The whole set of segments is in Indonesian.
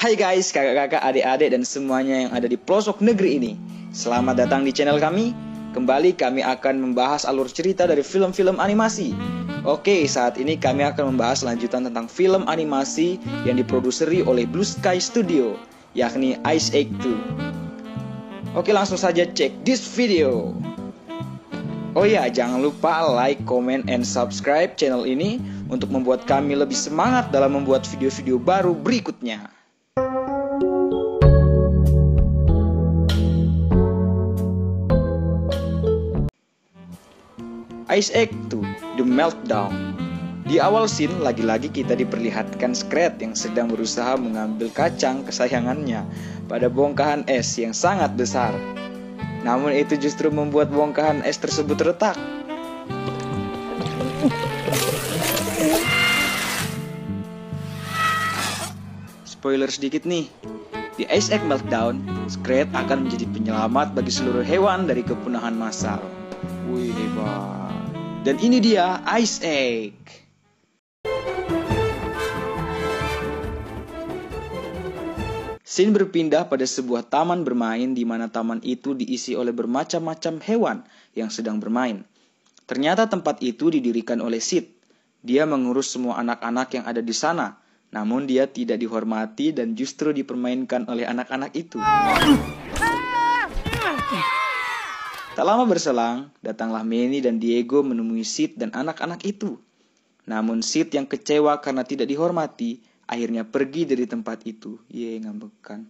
Hai guys, kakak-kakak, adik-adik dan semuanya yang ada di pelosok negeri ini. Selamat datang di channel kami. Kembali kami akan membahas alur cerita dari film-film animasi. Oke, saat ini kami akan membahas lanjutan tentang film animasi yang diproduseri oleh Blue Sky Studio, yakni Ice Age 2. Oke, langsung saja cek this video. Oh ya, jangan lupa like, comment, and subscribe channel ini untuk membuat kami lebih semangat dalam membuat video-video baru berikutnya. Ice Egg 2 The Meltdown di awal scene, lagi-lagi kita diperlihatkan Scrat yang sedang berusaha mengambil kacang kesayangannya pada bongkahan es yang sangat besar. Namun itu justru membuat bongkahan es tersebut retak. Spoiler sedikit nih, di Ice Egg Meltdown, Scrat akan menjadi penyelamat bagi seluruh hewan dari kepunahan massal. Wih hebat. Dan ini dia Ice Egg. Scene berpindah pada sebuah taman bermain di mana taman itu diisi oleh bermacam-macam hewan yang sedang bermain. Ternyata tempat itu didirikan oleh Sid. Dia mengurus semua anak-anak yang ada di sana, namun dia tidak dihormati dan justru dipermainkan oleh anak-anak itu. Tak lama berselang, datanglah Manny dan Diego menemui Sid dan anak-anak itu. Namun Sid yang kecewa karena tidak dihormati, akhirnya pergi dari tempat itu. Ye, ngambekan.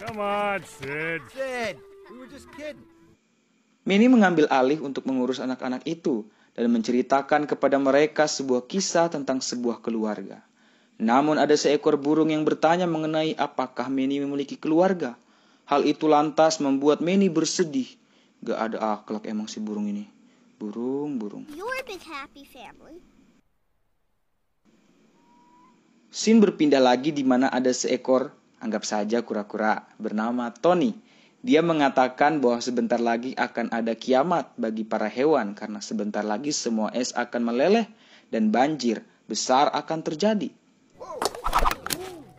Come on, Sid. Sid, we were just kidding. Manny mengambil alih untuk mengurus anak-anak itu dan menceritakan kepada mereka sebuah kisah tentang sebuah keluarga. Namun ada seekor burung yang bertanya mengenai apakah Manny memiliki keluarga. Hal itu lantas membuat Manny bersedih. Gak ada akhlak emang si burung ini. Burung, burung. Sin berpindah lagi di mana ada seekor, anggap saja kura-kura, bernama Tony. Dia mengatakan bahwa sebentar lagi akan ada kiamat bagi para hewan karena sebentar lagi semua es akan meleleh dan banjir besar akan terjadi.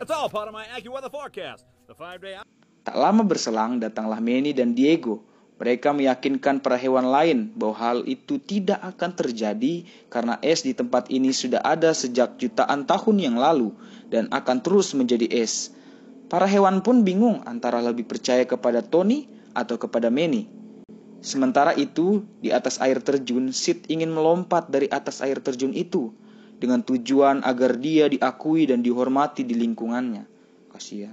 It's all part of my AccuWeather forecast. The five day Tak lama berselang, datanglah Manny dan Diego. Mereka meyakinkan para hewan lain bahwa hal itu tidak akan terjadi karena es di tempat ini sudah ada sejak jutaan tahun yang lalu dan akan terus menjadi es. Para hewan pun bingung antara lebih percaya kepada Tony atau kepada Manny. Sementara itu, di atas air terjun, Sid ingin melompat dari atas air terjun itu dengan tujuan agar dia diakui dan dihormati di lingkungannya. Kasihan.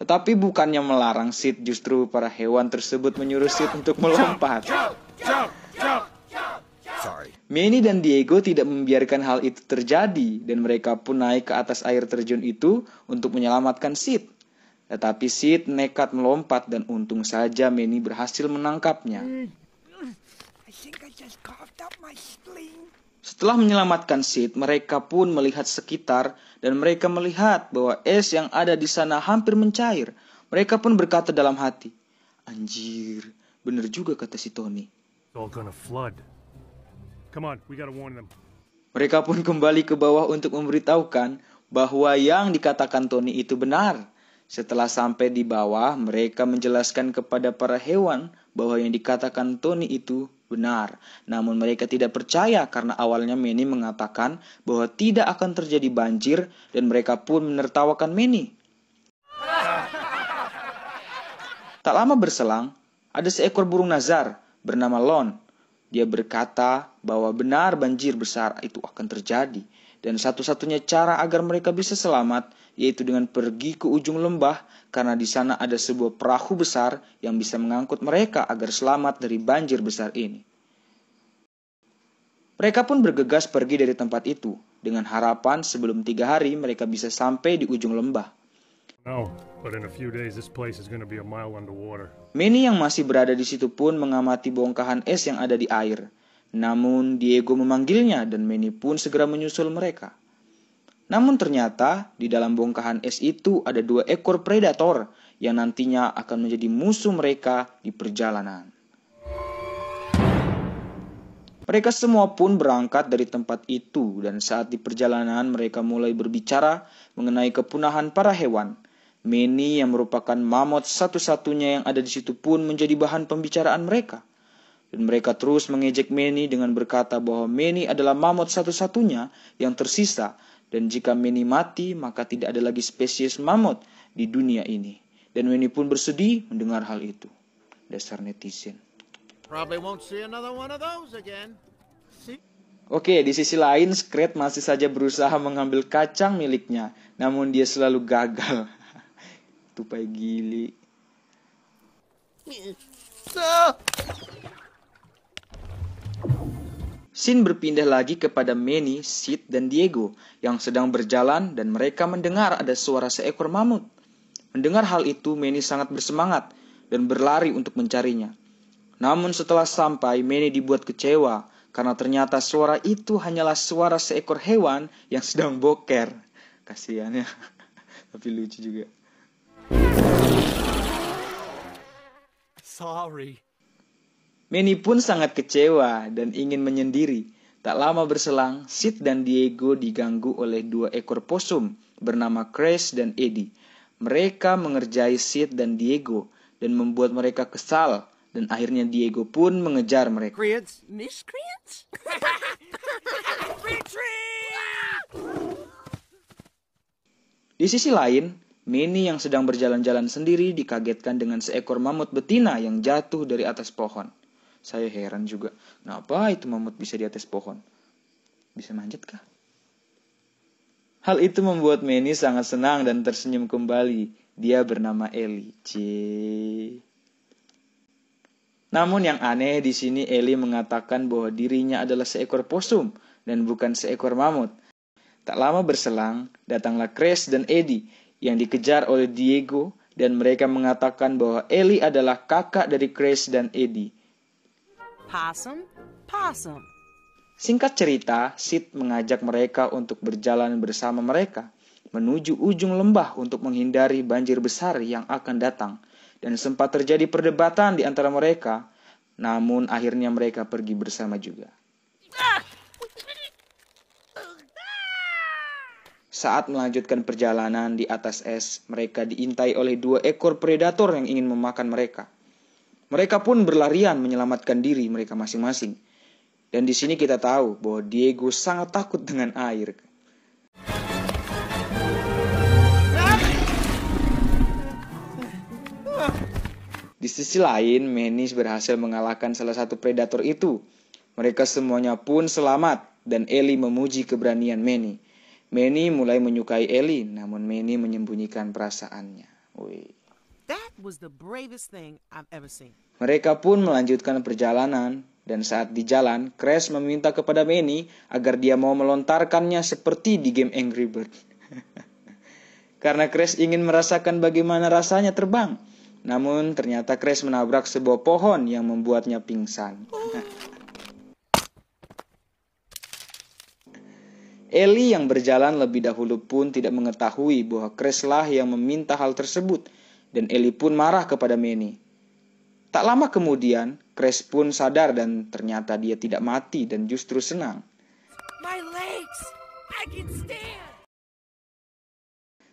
Tetapi bukannya melarang Sid, justru para hewan tersebut menyuruh Sid untuk melompat. Manny dan Diego tidak membiarkan hal itu terjadi dan mereka pun naik ke atas air terjun itu untuk menyelamatkan Sid. Tetapi Sid nekat melompat dan untung saja Manny berhasil menangkapnya. Hmm. Setelah menyelamatkan Sid, mereka pun melihat sekitar dan mereka melihat bahwa es yang ada di sana hampir mencair. Mereka pun berkata dalam hati, "Anjir, bener juga kata si Tony." Mereka pun kembali ke bawah untuk memberitahukan bahwa yang dikatakan Tony itu benar. Setelah sampai di bawah, mereka menjelaskan kepada para hewan bahwa yang dikatakan Tony itu benar. Namun mereka tidak percaya karena awalnya Manny mengatakan bahwa tidak akan terjadi banjir dan mereka pun menertawakan Manny. Tak lama berselang, ada seekor burung nazar bernama Lon. Dia berkata bahwa benar banjir besar itu akan terjadi dan satu-satunya cara agar mereka bisa selamat yaitu dengan pergi ke ujung lembah, karena di sana ada sebuah perahu besar yang bisa mengangkut mereka agar selamat dari banjir besar ini. Mereka pun bergegas pergi dari tempat itu, dengan harapan sebelum tiga hari mereka bisa sampai di ujung lembah. Mini yang masih berada di situ pun mengamati bongkahan es yang ada di air. Namun Diego memanggilnya dan Mini pun segera menyusul mereka. Namun ternyata di dalam bongkahan es itu ada dua ekor predator yang nantinya akan menjadi musuh mereka di perjalanan. Mereka semua pun berangkat dari tempat itu dan saat di perjalanan mereka mulai berbicara mengenai kepunahan para hewan. Meni yang merupakan mamot satu-satunya yang ada di situ pun menjadi bahan pembicaraan mereka. Dan mereka terus mengejek Meni dengan berkata bahwa Meni adalah mamot satu-satunya yang tersisa dan jika mini mati, maka tidak ada lagi spesies mamut di dunia ini. Dan Winnie pun bersedih mendengar hal itu. Dasar netizen. Oke, di sisi lain, Scrat masih saja berusaha mengambil kacang miliknya. Namun dia selalu gagal. Tupai gili. Sin berpindah lagi kepada Manny, Sid, dan Diego yang sedang berjalan dan mereka mendengar ada suara seekor mamut. Mendengar hal itu, Manny sangat bersemangat dan berlari untuk mencarinya. Namun setelah sampai, Manny dibuat kecewa karena ternyata suara itu hanyalah suara seekor hewan yang sedang boker. Kasihan ya, tapi lucu juga. Sorry. Manny pun sangat kecewa dan ingin menyendiri. Tak lama berselang, Sid dan Diego diganggu oleh dua ekor posum bernama Chris dan Eddie. Mereka mengerjai Sid dan Diego dan membuat mereka kesal dan akhirnya Diego pun mengejar mereka. miscreants? Di sisi lain, Minnie yang sedang berjalan-jalan sendiri dikagetkan dengan seekor mamut betina yang jatuh dari atas pohon. Saya heran juga, kenapa itu mamut bisa di atas pohon? Bisa manjat kah? Hal itu membuat Manny sangat senang dan tersenyum kembali. Dia bernama Eli. C. Namun yang aneh di sini Eli mengatakan bahwa dirinya adalah seekor possum dan bukan seekor mamut. Tak lama berselang, datanglah Chris dan Eddie yang dikejar oleh Diego dan mereka mengatakan bahwa Eli adalah kakak dari Chris dan Eddie possum, possum. Singkat cerita, Sid mengajak mereka untuk berjalan bersama mereka menuju ujung lembah untuk menghindari banjir besar yang akan datang dan sempat terjadi perdebatan di antara mereka, namun akhirnya mereka pergi bersama juga. Saat melanjutkan perjalanan di atas es, mereka diintai oleh dua ekor predator yang ingin memakan mereka. Mereka pun berlarian menyelamatkan diri mereka masing-masing. Dan di sini kita tahu bahwa Diego sangat takut dengan air. Di sisi lain, Menis berhasil mengalahkan salah satu predator itu. Mereka semuanya pun selamat dan Eli memuji keberanian Manny. Manny mulai menyukai Eli, namun Manny menyembunyikan perasaannya. Wih. That was the bravest thing I've ever seen. Mereka pun melanjutkan perjalanan dan saat di jalan, Crash meminta kepada Manny agar dia mau melontarkannya seperti di game Angry Bird. Karena Crash ingin merasakan bagaimana rasanya terbang. Namun ternyata Crash menabrak sebuah pohon yang membuatnya pingsan. Ellie yang berjalan lebih dahulu pun tidak mengetahui bahwa Crash lah yang meminta hal tersebut dan Eli pun marah kepada Manny. Tak lama kemudian, Chris pun sadar dan ternyata dia tidak mati dan justru senang. My legs, I can stand.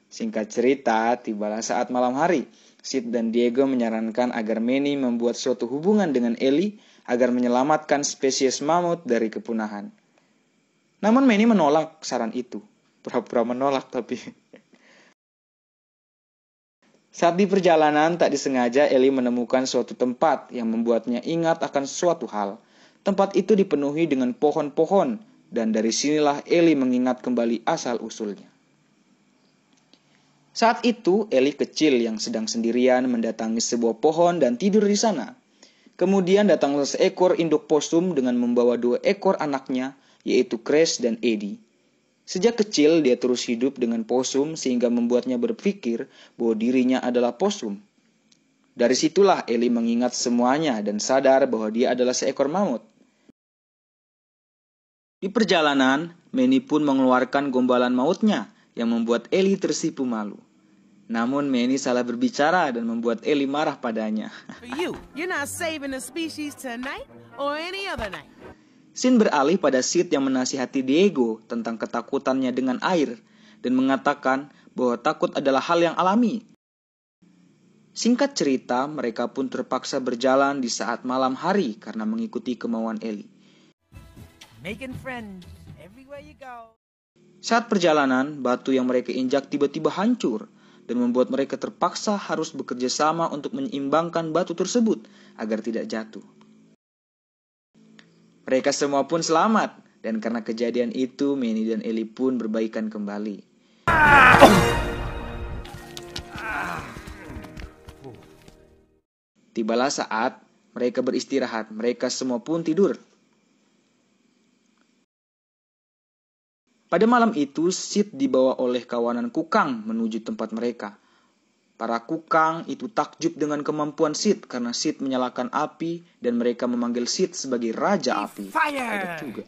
Singkat cerita, tibalah saat malam hari. Sid dan Diego menyarankan agar Manny membuat suatu hubungan dengan Ellie agar menyelamatkan spesies mamut dari kepunahan. Namun Manny menolak saran itu. Pura-pura menolak tapi saat di perjalanan, tak disengaja Eli menemukan suatu tempat yang membuatnya ingat akan suatu hal. Tempat itu dipenuhi dengan pohon-pohon, dan dari sinilah Eli mengingat kembali asal-usulnya. Saat itu, Eli kecil yang sedang sendirian mendatangi sebuah pohon dan tidur di sana. Kemudian datanglah seekor induk posum dengan membawa dua ekor anaknya, yaitu Chris dan Eddie. Sejak kecil dia terus hidup dengan posum sehingga membuatnya berpikir bahwa dirinya adalah posum. Dari situlah Eli mengingat semuanya dan sadar bahwa dia adalah seekor mamut. Di perjalanan, Manny pun mengeluarkan gombalan mautnya yang membuat Eli tersipu malu. Namun Manny salah berbicara dan membuat Eli marah padanya. Sin beralih pada Sid yang menasihati Diego tentang ketakutannya dengan air dan mengatakan bahwa takut adalah hal yang alami. Singkat cerita, mereka pun terpaksa berjalan di saat malam hari karena mengikuti kemauan Eli. Saat perjalanan, batu yang mereka injak tiba-tiba hancur dan membuat mereka terpaksa harus bekerja sama untuk menyeimbangkan batu tersebut agar tidak jatuh. Mereka semua pun selamat dan karena kejadian itu Manny dan Eli pun berbaikan kembali. Tibalah saat mereka beristirahat, mereka semua pun tidur. Pada malam itu, Sid dibawa oleh kawanan Kukang menuju tempat mereka. Para kukang itu takjub dengan kemampuan Sid karena Sid menyalakan api dan mereka memanggil Sid sebagai Raja Api. juga.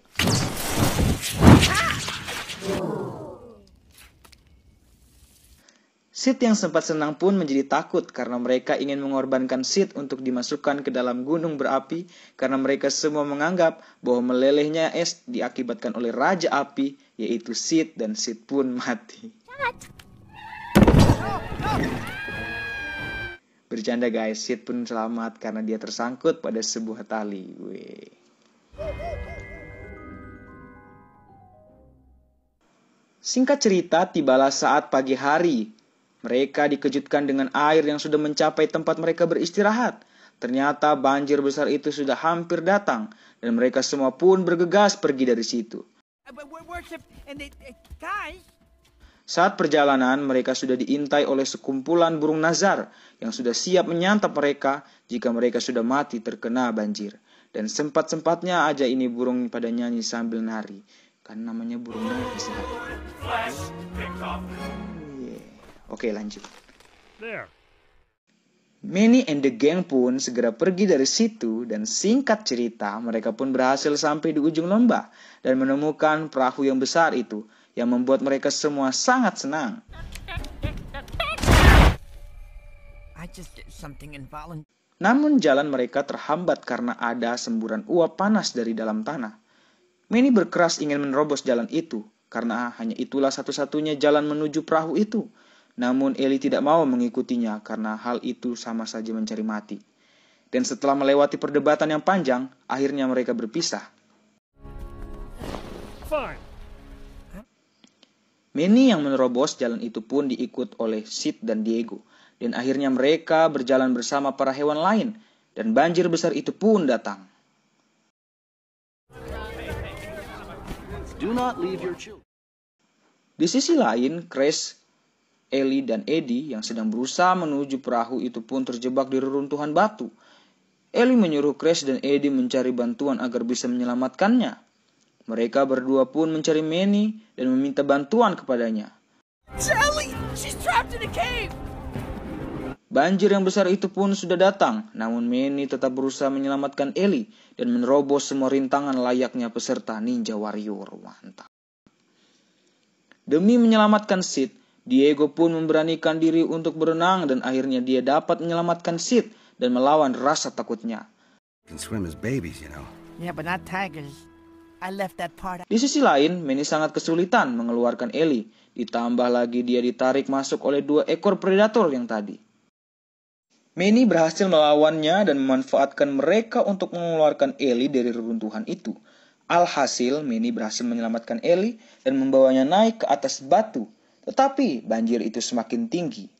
Sid yang sempat senang pun menjadi takut karena mereka ingin mengorbankan Sid untuk dimasukkan ke dalam gunung berapi karena mereka semua menganggap bahwa melelehnya es diakibatkan oleh Raja Api yaitu Sid dan Sid pun mati. Oh, Bercanda guys, Sid pun selamat karena dia tersangkut pada sebuah tali. Weh. Singkat cerita, tibalah saat pagi hari. Mereka dikejutkan dengan air yang sudah mencapai tempat mereka beristirahat. Ternyata banjir besar itu sudah hampir datang dan mereka semua pun bergegas pergi dari situ. Uh, saat perjalanan, mereka sudah diintai oleh sekumpulan burung nazar yang sudah siap menyantap mereka jika mereka sudah mati terkena banjir. Dan sempat-sempatnya aja ini burung pada nyanyi sambil nari. Karena namanya burung nari Yeah. Oh, iya. Oke okay, lanjut. There. Manny and the gang pun segera pergi dari situ dan singkat cerita mereka pun berhasil sampai di ujung lomba dan menemukan perahu yang besar itu yang membuat mereka semua sangat senang. Namun jalan mereka terhambat karena ada semburan uap panas dari dalam tanah. Manny berkeras ingin menerobos jalan itu, karena hanya itulah satu-satunya jalan menuju perahu itu. Namun Eli tidak mau mengikutinya karena hal itu sama saja mencari mati. Dan setelah melewati perdebatan yang panjang, akhirnya mereka berpisah. Fine. Many yang menerobos jalan itu pun diikut oleh Sid dan Diego, dan akhirnya mereka berjalan bersama para hewan lain, dan banjir besar itu pun datang. Di sisi lain, Chris, Ellie, dan Eddie yang sedang berusaha menuju perahu itu pun terjebak di reruntuhan batu. Ellie menyuruh Chris dan Eddie mencari bantuan agar bisa menyelamatkannya. Mereka berdua pun mencari Manny dan meminta bantuan kepadanya. Banjir yang besar itu pun sudah datang, namun Manny tetap berusaha menyelamatkan Ellie dan menerobos semua rintangan layaknya peserta Ninja Warrior. Mantap. Demi menyelamatkan Sid, Diego pun memberanikan diri untuk berenang dan akhirnya dia dapat menyelamatkan Sid dan melawan rasa takutnya. Yeah, but tigers. I left that part. Di sisi lain, Manny sangat kesulitan mengeluarkan Ellie. Ditambah lagi dia ditarik masuk oleh dua ekor predator yang tadi. Manny berhasil melawannya dan memanfaatkan mereka untuk mengeluarkan Ellie dari reruntuhan itu. Alhasil, Manny berhasil menyelamatkan Ellie dan membawanya naik ke atas batu. Tetapi banjir itu semakin tinggi.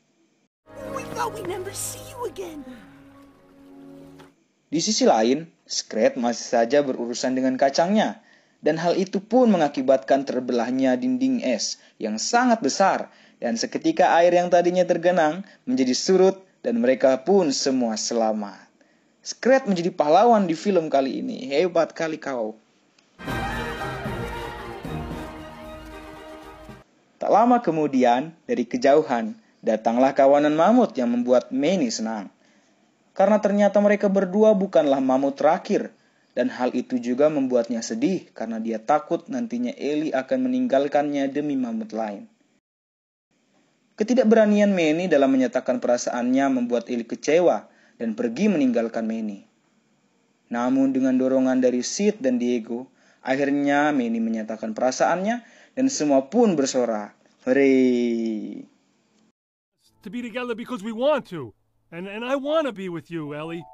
Di sisi lain, Scrat masih saja berurusan dengan kacangnya dan hal itu pun mengakibatkan terbelahnya dinding es yang sangat besar dan seketika air yang tadinya tergenang menjadi surut dan mereka pun semua selamat. Scrat menjadi pahlawan di film kali ini. Hebat kali kau. Tak lama kemudian, dari kejauhan, datanglah kawanan mamut yang membuat Manny senang. Karena ternyata mereka berdua bukanlah mamut terakhir dan hal itu juga membuatnya sedih karena dia takut nantinya Eli akan meninggalkannya demi mamut lain. Ketidakberanian Manny dalam menyatakan perasaannya membuat Eli kecewa dan pergi meninggalkan Manny. Namun dengan dorongan dari Sid dan Diego, akhirnya Manny menyatakan perasaannya dan semua pun bersorak. Hore! To be together because we want to. And, and I want to be with you, Ellie.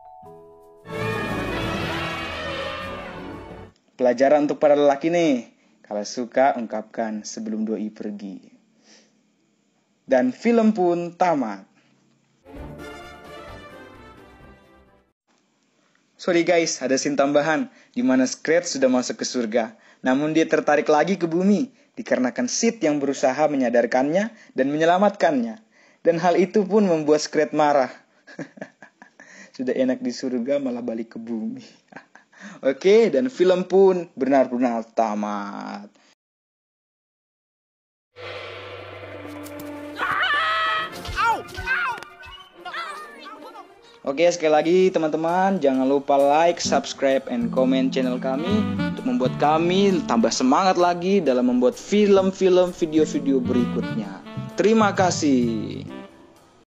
Pelajaran untuk para lelaki nih. Kalau suka, ungkapkan sebelum doi pergi. Dan film pun tamat. Sorry guys, ada scene tambahan di mana Skret sudah masuk ke surga. Namun dia tertarik lagi ke bumi dikarenakan Sid yang berusaha menyadarkannya dan menyelamatkannya. Dan hal itu pun membuat Skret marah. sudah enak di surga malah balik ke bumi. Oke, dan film pun benar-benar tamat. Oke, sekali lagi teman-teman, jangan lupa like, subscribe, and comment channel kami untuk membuat kami tambah semangat lagi dalam membuat film-film video-video berikutnya. Terima kasih.